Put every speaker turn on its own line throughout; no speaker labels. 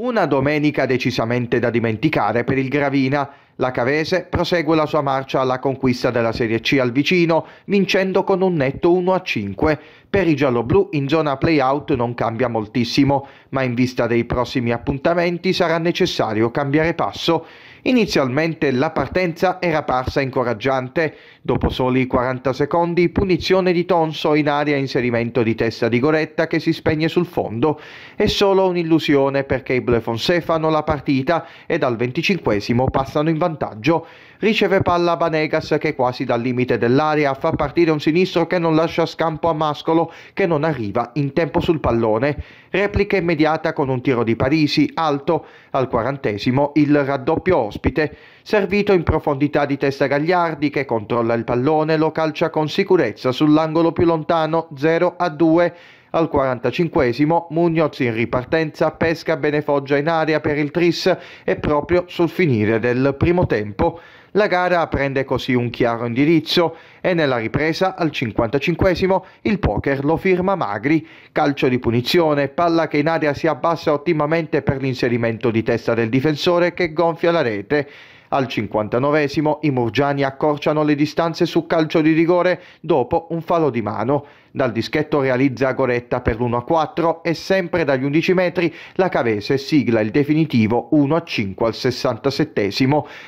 Una domenica decisamente da dimenticare per il Gravina. La Cavese prosegue la sua marcia alla conquista della Serie C al vicino, vincendo con un netto 1-5. Per i gialloblu in zona play-out non cambia moltissimo, ma in vista dei prossimi appuntamenti sarà necessario cambiare passo. Inizialmente la partenza era parsa incoraggiante, dopo soli 40 secondi punizione di Tonso in aria inserimento di testa di Goretta che si spegne sul fondo, è solo un'illusione perché i Blefonsefano la partita e dal 25 passano in vantaggio riceve palla Banegas che quasi dal limite dell'area fa partire un sinistro che non lascia scampo a Mascolo che non arriva in tempo sul pallone. Replica immediata con un tiro di Parisi alto al quarantesimo il raddoppio ospite servito in profondità di testa Gagliardi che controlla il pallone lo calcia con sicurezza sull'angolo più lontano 0 a 2 al 45 Mugnoz in ripartenza pesca Benefoggia in aria per il tris e proprio sul finire del primo tempo la gara prende così un chiaro indirizzo e nella ripresa al 55 il poker lo firma Magri, calcio di punizione, palla che in aria si abbassa ottimamente per l'inserimento di testa del difensore che gonfia la rete. Al 59 i Murgiani accorciano le distanze su calcio di rigore dopo un falo di mano. Dal dischetto realizza Goretta per l'1-4 e sempre dagli 11 metri la Cavese sigla il definitivo 1-5 al 67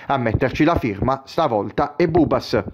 a metterci la firma stavolta è Bubas.